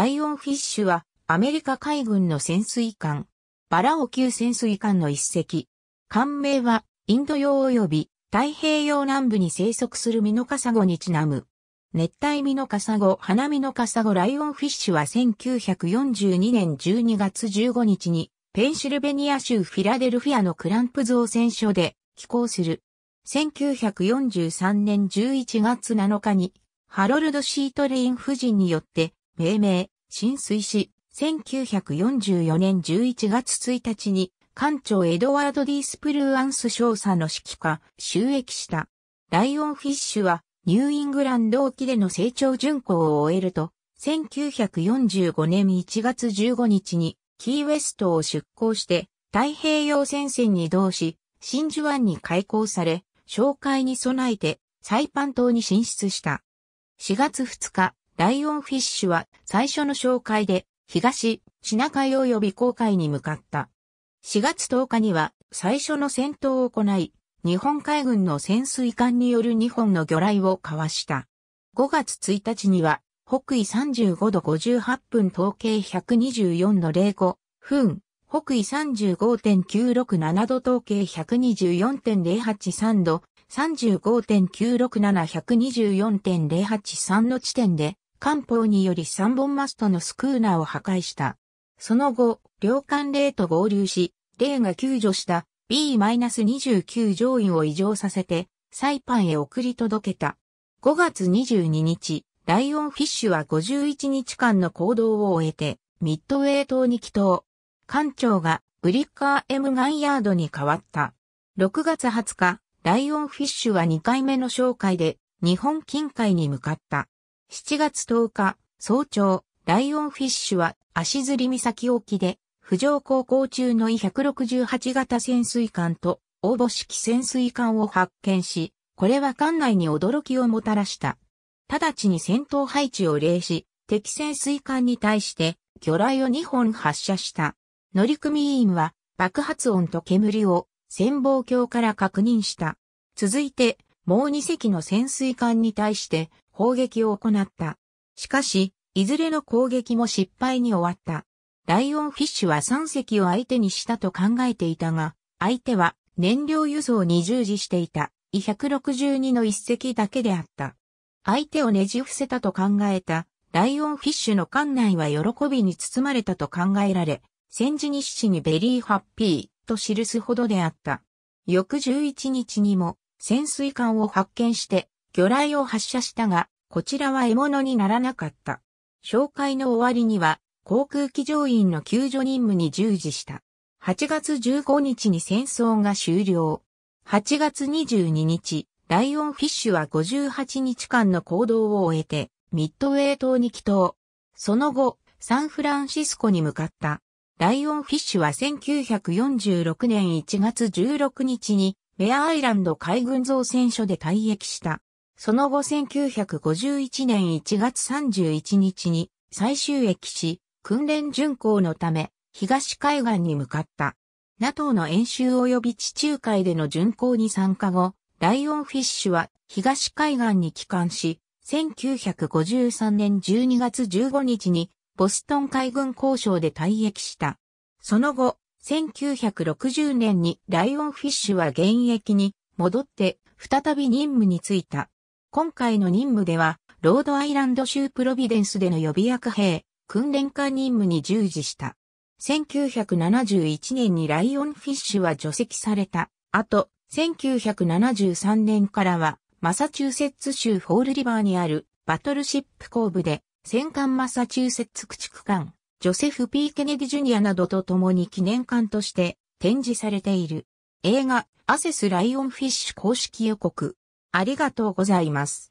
ライオンフィッシュはアメリカ海軍の潜水艦、バラオ級潜水艦の一隻。艦名はインド洋及び太平洋南部に生息するミノカサゴにちなむ。熱帯ミノカサゴ、花ミノカサゴライオンフィッシュは1942年12月15日にペンシルベニア州フィラデルフィアのクランプ造船所で寄港する。1943年11月7日にハロルド・シートレイン夫人によって命名、浸水し、1944年11月1日に、艦長エドワード・ディスプルーアンス少佐の指揮下、収益した。ライオンフィッシュは、ニューイングランド沖での成長巡航を終えると、1945年1月15日に、キーウェストを出港して、太平洋戦線に同し、真珠湾に開港され、紹介に備えて、サイパン島に進出した。4月2日、ライオンフィッシュは最初の紹介で東、シナ海及び航海に向かった。4月10日には最初の戦闘を行い、日本海軍の潜水艦による2本の魚雷を交わした。5月1日には北緯35度58分統計124度05分、北緯35.967度統計124.083度、35.967、124.083の地点で、艦砲により3本マストのスクーナーを破壊した。その後、両艦霊と合流し、霊が救助した B-29 乗員を異常させて、サイパンへ送り届けた。5月22日、ライオンフィッシュは51日間の行動を終えて、ミッドウェイ島に帰島。艦長がブリッカー M ガンヤードに変わった。6月20日、ライオンフィッシュは2回目の紹介で、日本近海に向かった。7月10日、早朝、ライオンフィッシュは足摺岬沖で、浮上航行中の E168 型潜水艦と、応募式潜水艦を発見し、これは艦内に驚きをもたらした。直ちに戦闘配置を例し、敵潜水艦に対して魚雷を2本発射した。乗組員は爆発音と煙を潜望鏡から確認した。続いて、もう2隻の潜水艦に対して砲撃を行った。しかし、いずれの攻撃も失敗に終わった。ライオンフィッシュは3隻を相手にしたと考えていたが、相手は燃料輸送に従事していた、イ162の1隻だけであった。相手をねじ伏せたと考えた、ライオンフィッシュの艦内は喜びに包まれたと考えられ、戦時日誌にベリーハッピーと記すほどであった。翌11日にも潜水艦を発見して魚雷を発射したが、こちらは獲物にならなかった。紹介の終わりには、航空機乗員の救助任務に従事した。8月15日に戦争が終了。8月22日、ライオンフィッシュは58日間の行動を終えて、ミッドウェイ島に帰島。その後、サンフランシスコに向かった。ライオンフィッシュは1946年1月16日に、ベアアイランド海軍造船所で退役した。その後1951年1月31日に最終駅し、訓練巡航のため、東海岸に向かった。NATO の演習及び地中海での巡航に参加後、ライオンフィッシュは東海岸に帰還し、1953年12月15日にボストン海軍交渉で退役した。その後、1960年にライオンフィッシュは現役に戻って再び任務に就いた。今回の任務では、ロードアイランド州プロビデンスでの予備役兵、訓練官任務に従事した。1971年にライオンフィッシュは除籍された。あと、1973年からは、マサチューセッツ州フォールリバーにあるバトルシップ後部で、戦艦マサチューセッツ駆逐艦、ジョセフ・ P・ ケネディ・ジュニアなどと共に記念館として展示されている。映画、アセス・ライオンフィッシュ公式予告。ありがとうございます。